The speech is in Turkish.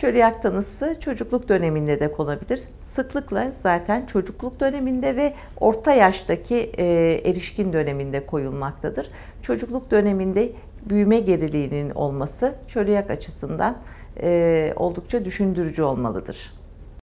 Çölyak tanısı çocukluk döneminde de konabilir. Sıklıkla zaten çocukluk döneminde ve orta yaştaki e, erişkin döneminde koyulmaktadır. Çocukluk döneminde büyüme geriliğinin olması çölyak açısından e, oldukça düşündürücü olmalıdır.